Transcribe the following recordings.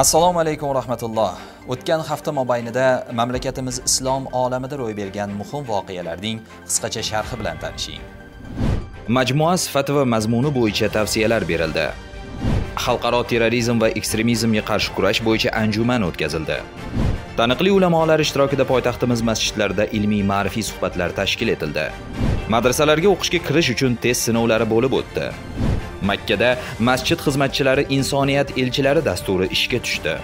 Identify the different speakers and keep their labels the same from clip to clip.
Speaker 1: assalomu alaykum rahmatulloh o'tgan hafta mobaynida mamlakatimiz islom olamida ro'y bergan muhim voqealarning qisqacha sharhi bilan tanishing majmua sifati va mazmuni bo'yicha tavsiyalar berildi xalqaro terrorizm va ekstremizmga qarshi kurash bo'yicha anjuman o'tkazildi taniqli ulamolar ishtirokida poytaxtimiz masjidlarida ilmiy ma'rifiy suhbatlar tashkil etildi madrasalarga o'qishga kirish uchun test sinovlari bo'lib o'tdi Makkada masjid xizmatchilari insoniyat elchilari dasturi ishga tushdi.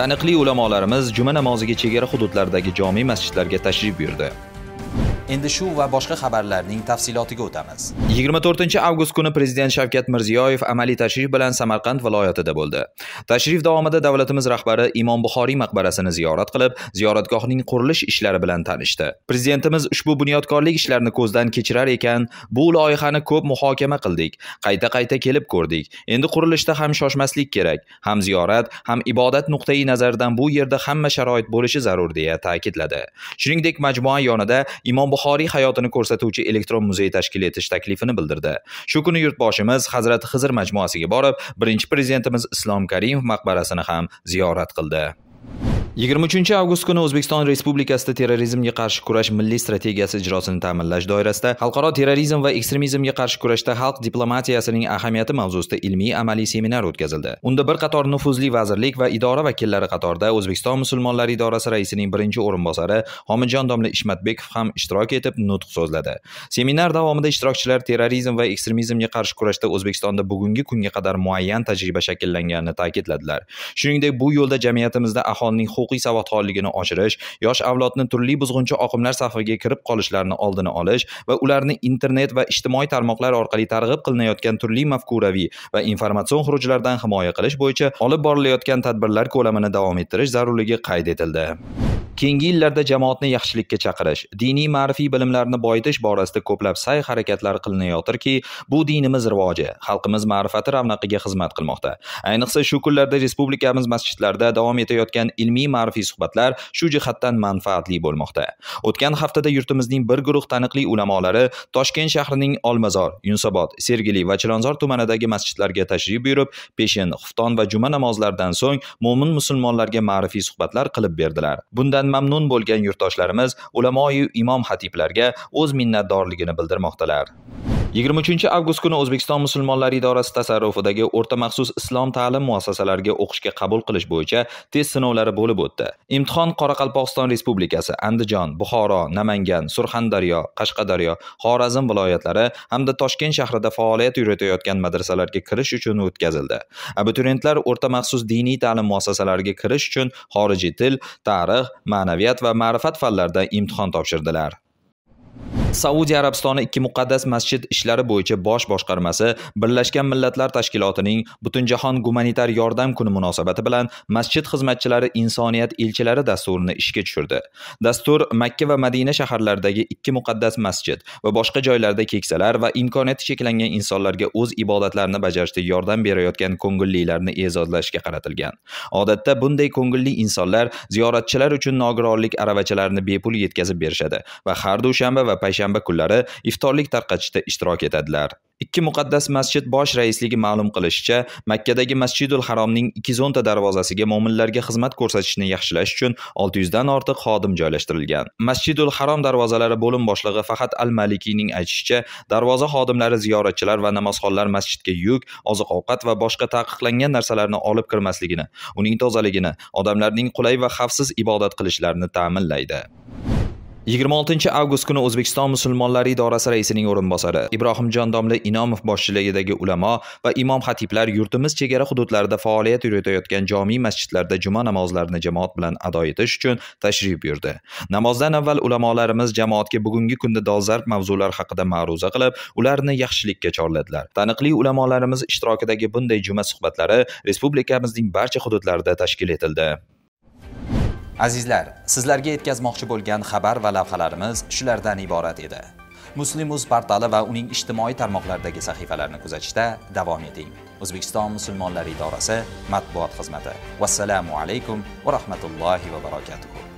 Speaker 1: Taniqli ulamolarimiz juma namoziga chegara hududlardagi jome masjidlarga tashrif buyurdi. endi shu va boshqa xabarlarning tafsilotiga o'tamiz 24 avgust kuni prezident shavkat mirziyoyev amaliy tashrif bilan samarqand viloyatida bo'ldi tashrif davomida davlatimiz rahbari imom buxoriy maqbarasini ziyorat qilib ziyoratgohning qurilish ishlari bilan tanishdi prezidentimiz ushbu bunyodkorlik ishlarini ko'zdan kechirar ekan bu loyihani ko'p muhokama qildik qayta qayta kelib ko'rdik endi qurilishda ham shoshmaslik kerak ham ziyorat ham ibodat nuqtai nazaridan bu yerda hamma sharoit bo'lishi zarur deya ta'kidladi shuningdek majmua yonida imom buxoriy hayotini ko'rsatuvchi elektron muzey tashkil etish taklifini bildirdi shu kuni yurtboshimiz hazrati xizr majmuasiga borib birinchi prezidentimiz islom karimov maqbarasini ham ziyorat qildi 23 avgust kuni O'zbekiston Respublikasida terrorizmga qarshi kurash milliy strategiyasi ijrosini ta'minlash doirasida xalqaro terrorizm va ekstremizmga qarshi kurashda xalq diplomatiyasining ahamiyati mavzusida ilmiy amaliy seminar o'tkazildi. Unda bir qator nufuzli vazirlik va idora vakillari qatorida O'zbekiston musulmonlari idorasi raisining birinchi o'rinbosari Homidjon domla Ishmatbekov ham ishtirok etib nutq so'zladi. Seminar davomida ishtirokchilar terrorizm va ekstremizmga qarshi kurashda O'zbekistonda bugungi kunga qadar muayyan tajriba shakllanganini ta'kidladilar. Shuningdek, bu yo'lda jamiyatimizda aholining huquq huquqiy savodxonligini oshirish yosh avlodni turli buzg'unchi oqimlar safiga kirib qolishlarini oldini olish va ularni internet va ijtimoiy tarmoqlar orqali targ'ib qilinayotgan turli mafkuraviy va informatsion xurujlardan himoya qilish bo'yicha olib borilayotgan tadbirlar ko'lamini davom ettirish zarurligi qayd etildi keyingi yillarda jamoatni yaxshilikka chaqirish diniy ma'rifiy bilimlarni boyitish borasida ko'plab sa'y harakatlar qilinayotirki bu dinimiz rivoji xalqimiz ma'rifati ravnaqiga xizmat qilmoqda ayniqsa shu kunlarda respublikamiz masjidlarida davom etayotgan ilmiy ma'rifiy suhbatlar shu jihatdan manfaatli bo'lmoqda o'tgan haftada yurtimizning bir guruh taniqli ulamolari toshkent shahrining olmazor yunusobod sergeli va chilonzor tumanidagi masjidlarga tashrif buyurib peshin xufton va juma namozlaridan so'ng mo'min musulmonlarga ma'rifiy suhbatlar qilib berdilar bundan mamnun bo'lgan yurtdoshlarimiz ulamoyu imom xatiblarga o'z minnatdorligini bildirmoqdalar 23 avgust kuni O'zbekiston musulmonlari idorasi tasarrufidagi o'rta maxsus islom ta'lim muassasalariga o'qishga qabul qilish bo'yicha test sinovlari bo'lib o'tdi. Imtihon Qoraqalpog'iston Respublikasi, Andijon, Buxoro, Namangan, Surxondaryo, Qashqadaryo, Xorazm viloyatlari hamda Toshkent shahrida faoliyat yuritayotgan madrasalarga kirish uchun o'tkazildi. Abituriyentlar o'rta maxsus diniy ta'lim muassasalariga kirish uchun xorijiy til, tarix, ma'naviyat va ma'rifat fanlaridan imtihon topshirdilar. saudiya arabistoni ikki muqaddas masjid ishlari bo'yicha bosh boshqarmasi birlashgan millatlar tashkilotining butunjahon gumanitar yordam kuni munosabati bilan masjid xizmatchilari insoniyat elchilari dasturini ishga tushirdi dastur makka va madina shaharlaridagi ikki muqaddas masjid va boshqa joylarda keksalar va imkoniyati cheklangan insonlarga o'z ibodatlarini bajarishda yordam berayotgan ko'ngillilarni e'zozlashga qaratilgan odatda bunday ko'ngilli insonlar ziyoratchilar uchun nogironlik aravachalarini bepul yetkazib berishadi va har dushanba va payshanba payshanba kunlari iftorlik tarqatishda ishtirok etadilar ikki muqaddas masjid bosh raisligi ma'lum qilishicha makkadagi masjidul haromning ikki o'nta darvozasiga mo'minlarga xizmat ko'rsatishni yaxshilash uchun 600 dan ortiq xodim joylashtirilgan masjidul harom darvozalari bo'lim boshlig'i faqat al malikiyning aytishicha darvoza xodimlari ziyoratchilar va namozxonlar masjidga yuk oziq ovqat va boshqa taqiqlangan narsalarni olib kirmasligini uning tozaligini odamlarning qulay va xavfsiz ibodat qilishlarini ta'minlaydi 26 avgust kuni O'zbekiston musulmonlari idorasi raisining o'rinbosari Ibrohimjon domla Inomov boshchiligidagi ulamo va imom xatiblar yurtimiz chegara hududlarida faoliyat yuritayotgan jomiy masjidlarda juma namozlarini jamoat bilan ado etish uchun tashrif buyurdi. Namozdan avval ulamolarimiz jamoatga bugungi kunda dolzarb mavzular haqida ma'ruza qilib, ularni yaxshilikka chorladilar. Taniqli ulamolarimiz ishtirokidagi bunday juma suhbatlari respublikamizning barcha hududlarida tashkil etildi. azizlar sizlarga yetkazmoqchi bo'lgan xabar va lavhalarimiz shulardan iborat edi Muslimuz portali va uning ijtimoiy tarmoqlardagi sahifalarini kuzatishda davom eting o'zbekiston musulmonlari idorasi matbuot xizmati Assalomu alaykum va rahmatullohi va barakotuh.